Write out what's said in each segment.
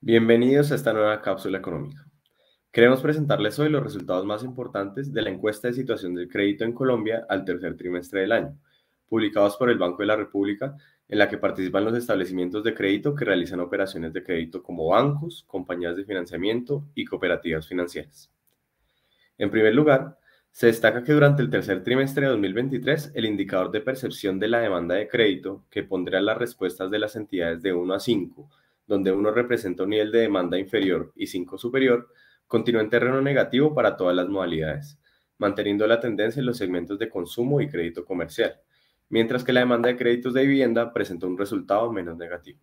Bienvenidos a esta nueva cápsula económica. Queremos presentarles hoy los resultados más importantes de la encuesta de situación del crédito en Colombia al tercer trimestre del año, publicados por el Banco de la República, en la que participan los establecimientos de crédito que realizan operaciones de crédito como bancos, compañías de financiamiento y cooperativas financieras. En primer lugar, se destaca que durante el tercer trimestre de 2023, el indicador de percepción de la demanda de crédito, que pondrá las respuestas de las entidades de 1 a 5, donde 1 representa un nivel de demanda inferior y 5 superior, continúa en terreno negativo para todas las modalidades, manteniendo la tendencia en los segmentos de consumo y crédito comercial, mientras que la demanda de créditos de vivienda presentó un resultado menos negativo.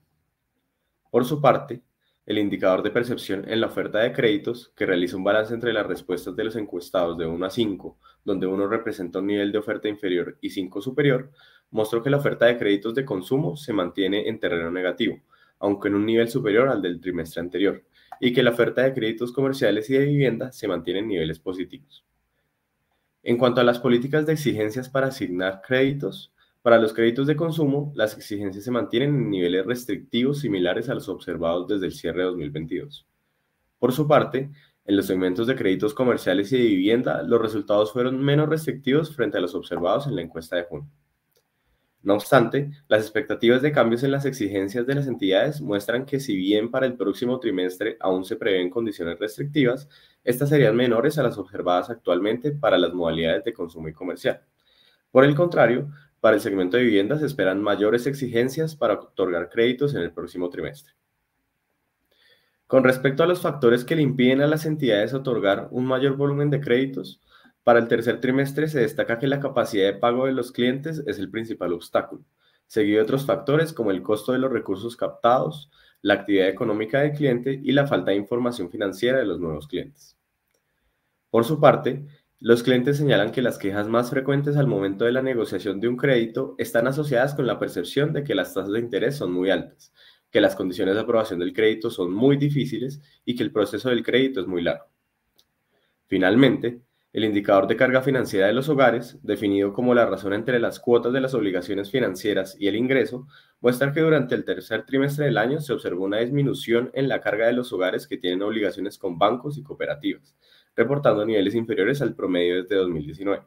Por su parte, el indicador de percepción en la oferta de créditos, que realiza un balance entre las respuestas de los encuestados de 1 a 5, donde 1 representa un nivel de oferta inferior y 5 superior, mostró que la oferta de créditos de consumo se mantiene en terreno negativo, aunque en un nivel superior al del trimestre anterior, y que la oferta de créditos comerciales y de vivienda se mantiene en niveles positivos. En cuanto a las políticas de exigencias para asignar créditos, para los créditos de consumo, las exigencias se mantienen en niveles restrictivos similares a los observados desde el cierre de 2022. Por su parte, en los segmentos de créditos comerciales y de vivienda, los resultados fueron menos restrictivos frente a los observados en la encuesta de junio. No obstante, las expectativas de cambios en las exigencias de las entidades muestran que si bien para el próximo trimestre aún se prevén condiciones restrictivas, estas serían menores a las observadas actualmente para las modalidades de consumo y comercial. Por el contrario, para el segmento de viviendas se esperan mayores exigencias para otorgar créditos en el próximo trimestre. Con respecto a los factores que le impiden a las entidades otorgar un mayor volumen de créditos, para el tercer trimestre se destaca que la capacidad de pago de los clientes es el principal obstáculo, seguido de otros factores como el costo de los recursos captados, la actividad económica del cliente y la falta de información financiera de los nuevos clientes. Por su parte, los clientes señalan que las quejas más frecuentes al momento de la negociación de un crédito están asociadas con la percepción de que las tasas de interés son muy altas, que las condiciones de aprobación del crédito son muy difíciles y que el proceso del crédito es muy largo. Finalmente, el indicador de carga financiera de los hogares, definido como la razón entre las cuotas de las obligaciones financieras y el ingreso, muestra que durante el tercer trimestre del año se observó una disminución en la carga de los hogares que tienen obligaciones con bancos y cooperativas, reportando niveles inferiores al promedio desde 2019.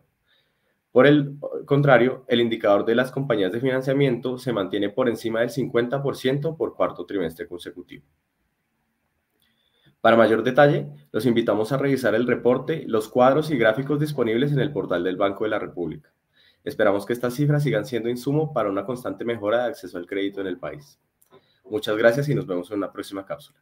Por el contrario, el indicador de las compañías de financiamiento se mantiene por encima del 50% por cuarto trimestre consecutivo. Para mayor detalle, los invitamos a revisar el reporte, los cuadros y gráficos disponibles en el portal del Banco de la República. Esperamos que estas cifras sigan siendo insumo para una constante mejora de acceso al crédito en el país. Muchas gracias y nos vemos en una próxima cápsula.